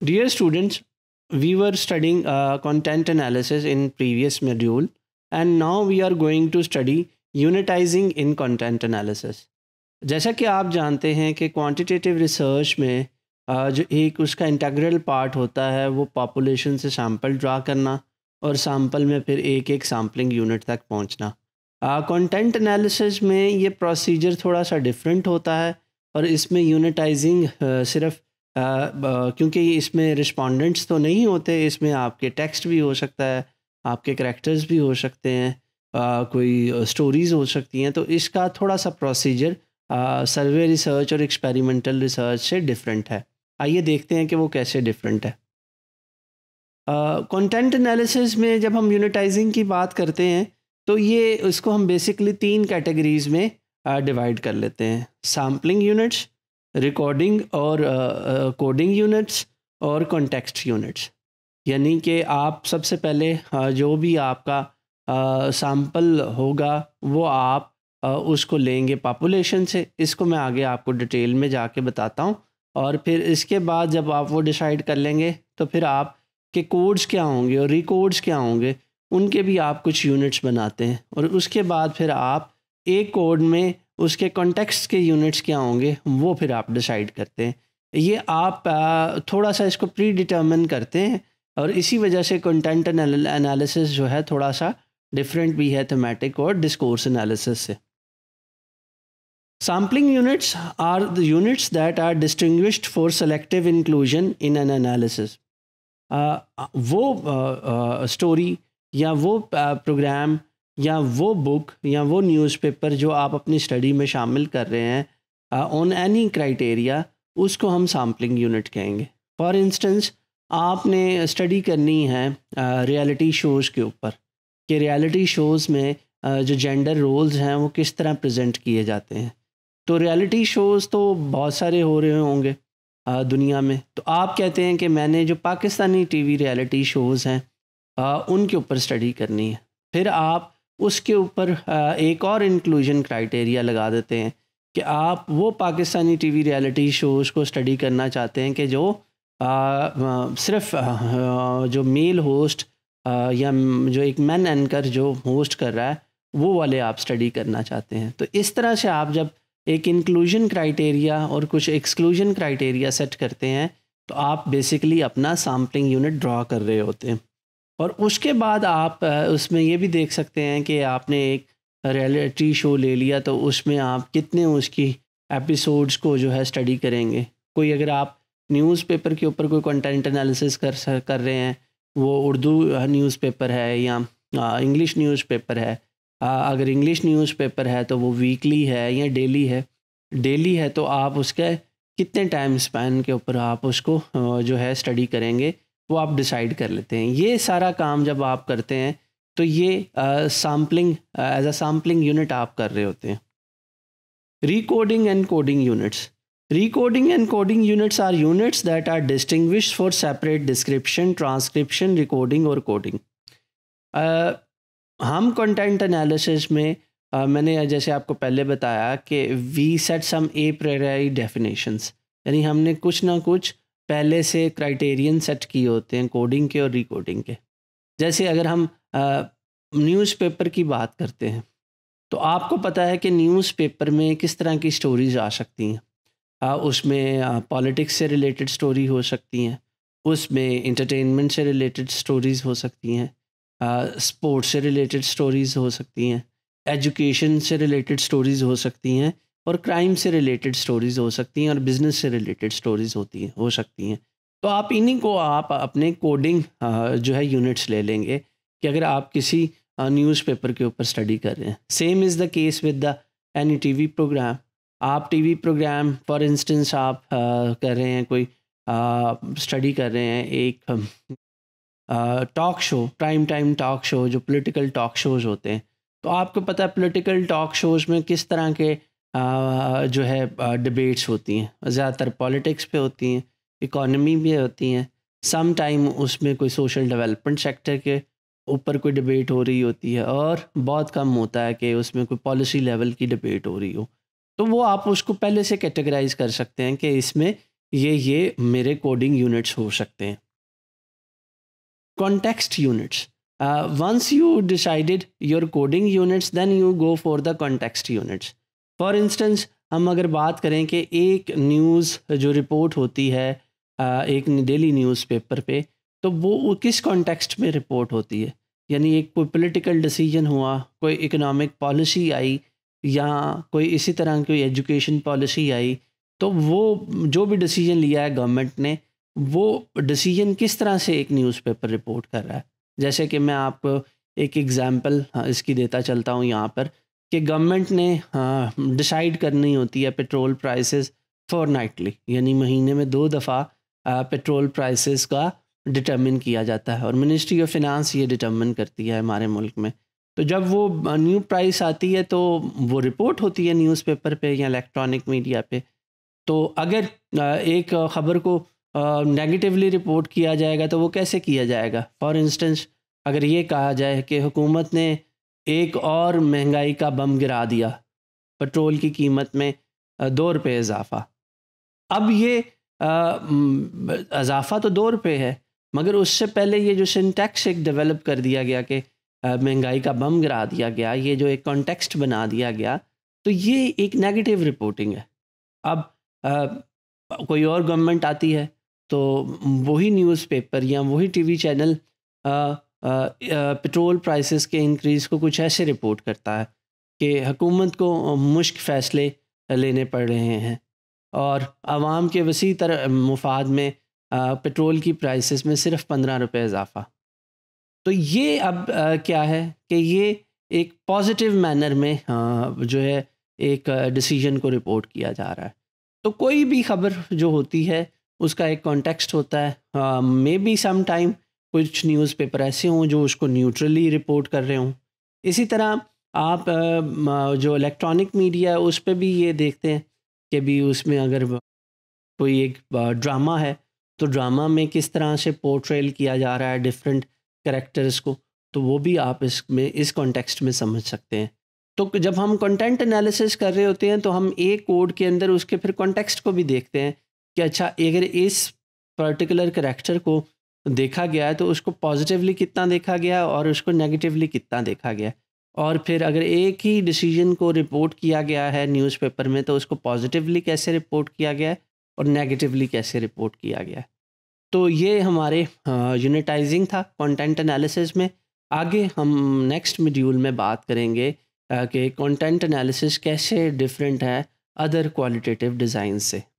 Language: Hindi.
Dear students, we were studying uh, content analysis in previous module and now we are going to study unitizing in content analysis जैसा कि आप जानते हैं कि क्वान्टिटेटिव रिसर्च में uh, जो एक उसका इंटेग्रल पार्ट होता है वो पॉपुलेशन से सैम्पल ड्रा करना और सैम्पल में फिर एक एक सैम्पलिंग यूनिट तक पहुँचना कॉन्टेंट एनालिसिस में ये प्रोसीजर थोड़ा सा डिफरेंट होता है और इसमें यूनिटाइजिंग uh, सिर्फ क्योंकि इसमें रिस्पॉन्डेंट्स तो नहीं होते इसमें आपके टेक्स्ट भी हो सकता है आपके करेक्टर्स भी हो सकते हैं आ, कोई स्टोरीज़ हो सकती हैं तो इसका थोड़ा सा प्रोसीजर सर्वे रिसर्च और एक्सपेरिमेंटल रिसर्च से डिफरेंट है आइए देखते हैं कि वो कैसे डिफरेंट है कंटेंट एनालिसिस में जब हम यूनिटाइजिंग की बात करते हैं तो ये उसको हम बेसिकली तीन कैटेगरीज में डिवाइड कर लेते हैं सैम्पलिंग यूनिट्स रिकॉर्डिंग और कोडिंग यूनिट्स और कॉन्टेक्स्ट यूनिट्स यानी कि आप सबसे पहले जो भी आपका सैम्पल होगा वो आप उसको लेंगे पापुलेशन से इसको मैं आगे आपको डिटेल में जाके बताता हूँ और फिर इसके बाद जब आप वो डिसाइड कर लेंगे तो फिर आप के कोड्स क्या होंगे और रिकॉर्ड्स क्या होंगे उनके भी आप कुछ यूनिट्स बनाते हैं और उसके बाद फिर आप एक कोड में उसके कॉन्टेक्स्ट के यूनिट्स क्या होंगे वो फिर आप डिसाइड करते हैं ये आप थोड़ा सा इसको प्री डिटर्मिन करते हैं और इसी वजह से कंटेंट एनालिसिस जो है थोड़ा सा डिफरेंट भी है थेमेटिक और डिस्कोर्स एनालिसिस से sampling units are the units that are distinguished for selective inclusion in an analysis वो स्टोरी uh, uh, या वो प्रोग्राम या वो बुक या वो न्यूज़पेपर जो आप अपनी स्टडी में शामिल कर रहे हैं ऑन एनी क्राइटेरिया उसको हम सैम्पलिंग यूनिट कहेंगे फॉर इंस्टेंस आपने स्टडी करनी है रियलिटी uh, शोज़ के ऊपर कि रियलिटी शोज़ में आ, uh, जो जेंडर रोल्स हैं वो किस तरह प्रेजेंट किए जाते हैं तो रियलिटी शोज़ तो बहुत सारे हो रहे होंगे uh, दुनिया में तो आप कहते हैं कि मैंने जो पाकिस्तानी टीवी रियलिटी शोज़ हैं उनके ऊपर स्टडी करनी है फिर आप उसके ऊपर एक और इंक्लूजन क्राइटेरिया लगा देते हैं कि आप वो पाकिस्तानी टीवी रियलिटी शोज़ को स्टडी करना चाहते हैं कि जो आ, आ, सिर्फ आ, जो मेल होस्ट आ, या जो एक मैन एंकर जो होस्ट कर रहा है वो वाले आप स्टडी करना चाहते हैं तो इस तरह से आप जब एक इंक्लूजन क्राइटेरिया और कुछ एक्सक्लूजन क्राइटेरिया सेट करते हैं तो आप बेसिकली अपना सैम्पलिंग यूनिट ड्रा कर रहे होते हैं और उसके बाद आप उसमें ये भी देख सकते हैं कि आपने एक रियलिटी शो ले लिया तो उसमें आप कितने उसकी एपिसोड्स को जो है स्टडी करेंगे कोई अगर आप न्यूज़पेपर के ऊपर कोई कंटेंट एनालिसिस कर कर रहे हैं वो उर्दू न्यूज़पेपर है या इंग्लिश न्यूज़पेपर है आ, अगर इंग्लिश न्यूज़पेपर है तो वो वीकली है या डेली है डेली है तो आप उसके कितने टाइम स्पैन के ऊपर आप उसको जो है स्टडी करेंगे वो तो आप डिसाइड कर लेते हैं ये सारा काम जब आप करते हैं तो ये sampling as a sampling unit आप कर रहे होते हैं recoding and coding units recoding and coding units are units that are distinguish for separate description transcription recording और कोडिंग हम कंटेंट एनालिसिस में uh, मैंने जैसे आपको पहले बताया कि we set some a priori definitions यानी हमने कुछ ना कुछ पहले से क्राइटेरियन सेट किए होते हैं कोडिंग के और रिकोडिंग के जैसे अगर हम न्यूज़पेपर की बात करते हैं तो आपको पता है कि न्यूज़पेपर में किस तरह की स्टोरीज आ सकती हैं उसमें पॉलिटिक्स से रिलेटेड स्टोरी हो सकती हैं उसमें इंटरटेनमेंट से रिलेटेड स्टोरीज़ हो सकती हैं स्पोर्ट्स से रिलेटेड स्टोरीज़ हो सकती हैं एजुकेशन से रिलेटेड स्टोरीज़ हो सकती हैं और क्राइम से रिलेटेड स्टोरीज़ हो सकती हैं और बिज़नेस से रिलेटेड स्टोरीज़ होती हैं हो सकती हैं तो आप इन्हीं को आप अपने कोडिंग जो है यूनिट्स ले लेंगे कि अगर आप किसी न्यूज़पेपर के ऊपर स्टडी कर रहे हैं same is the case with the any TV program आप टीवी प्रोग्राम फॉर इंस्टेंस आप आ, कर रहे हैं कोई स्टडी कर रहे हैं एक talk show prime time talk show जो पॉलिटिकल टॉक शोज़ होते हैं तो आपको पता है पॉलिटिकल टॉक शोज़ में किस तरह के जो है डिबेट्स होती हैं ज़्यादातर पॉलिटिक्स पे होती हैं इकोनॉमी भी होती हैं सम टाइम उसमें कोई सोशल डेवलपमेंट सेक्टर के ऊपर कोई डिबेट हो रही होती है और बहुत कम होता है कि उसमें कोई पॉलिसी लेवल की डिबेट हो रही हो तो वो आप उसको पहले से कैटेगराइज कर सकते हैं कि इसमें ये ये मेरे कोडिंग यूनिट्स हो सकते हैं context units once you decided your coding units then you go for the context units for instance हम अगर बात करें कि एक न्यूज़ जो रिपोर्ट होती है एक डेली न्यूज़पेपर पे तो वो किस कॉन्टेक्स्ट में रिपोर्ट होती है यानी एक कोई पॉलिटिकल डिसीजन हुआ कोई इकोनॉमिक पॉलिसी आई या कोई इसी तरह की एजुकेशन पॉलिसी आई तो वो जो भी डिसीजन लिया है गवर्नमेंट ने वो डिसीजन किस तरह से एक न्यूज़पेपर रिपोर्ट कर रहा है जैसे कि मैं आपको एक एग्ज़ाम्पल हाँ, इसकी देता चलता हूँ यहाँ पर कि गवर्नमेंट ने डिसाइड हाँ, करनी होती है पेट्रोल प्राइसेस फॉर नाइटली यानी महीने में दो दफ़ा पेट्रोल प्राइसेस का डिटर्मिन किया जाता है और मिनिस्ट्री ऑफ फिनांस ये डिटर्मिन करती है हमारे मुल्क में तो जब वो न्यू प्राइस आती है तो वो रिपोर्ट होती है न्यूज़पेपर पे या इलेक्ट्रॉनिक मीडिया पे तो अगर एक ख़बर को नेगेटिवली रिपोर्ट किया जाएगा तो वो कैसे किया जाएगा फॉर इंस्टेंस अगर ये कहा जाए कि हुकूमत ने एक और महंगाई का बम गिरा दिया पेट्रोल की कीमत में दो रुपये इजाफा अब ये इजाफा तो दो रुपये है मगर उससे पहले ये जो सिंटैक्स एक डेवलप कर दिया गया कि महंगाई का बम गिरा दिया गया ये जो एक कॉन्टेक्स्ट बना दिया गया तो ये एक नेगेटिव रिपोर्टिंग है अब आ, कोई और गवर्नमेंट आती है तो वही न्यूज़पेपर या वही TV channel ah, petrol prices के इंक्रीज़ को कुछ ऐसे रिपोर्ट करता है कि हुकूमत को मुश्क फ़ैसले लेने पड़ रहे हैं और आवाम के वसी तर मुफाद में पेट्रोल की प्राइसेस में सिर्फ पंद्रह रुपये इजाफा तो ये अब क्या है कि ये एक पॉजिटिव मैनर में जो है एक डिसीजन को रिपोर्ट किया जा रहा है तो कोई भी खबर जो होती है उसका एक कॉन्टेक्स्ट होता है मे बी सम टाइम कुछ न्यूज़पेपर ऐसे हों जो उसको न्यूट्रली रिपोर्ट कर रहे हों इसी तरह आप जो इलेक्ट्रॉनिक मीडिया है उस पर भी ये देखते हैं कि भी उसमें अगर कोई एक ड्रामा है तो ड्रामा में किस तरह से पोर्ट्रेल किया जा रहा है डिफरेंट करेक्टर्स को तो वो भी आप इसमें इस कॉन्टेक्स्ट में समझ सकते हैं तो जब हम कंटेंट एनालिसिस कर रहे होते हैं तो हम एक कोड के अंदर उसके फिर कॉन्टेक्स्ट को भी देखते हैं कि अच्छा अगर इस पर्टिकुलर करेक्टर को देखा गया है तो उसको पॉजिटिवली कितना देखा गया और उसको नेगेटिवली कितना देखा गया और फिर अगर एक ही डिसीजन को रिपोर्ट किया गया है न्यूज़पेपर में तो उसको पॉजिटिवली कैसे रिपोर्ट किया गया है और नेगेटिवली कैसे रिपोर्ट किया गया तो ये हमारे यूनिटाइजिंग था कंटेंट एनालिसिस में आगे हम नेक्स्ट मॉड्यूल में बात करेंगे कि कंटेंट एनालिसिस कैसे डिफरेंट है अदर क्वालिटेटिव डिज़ाइन से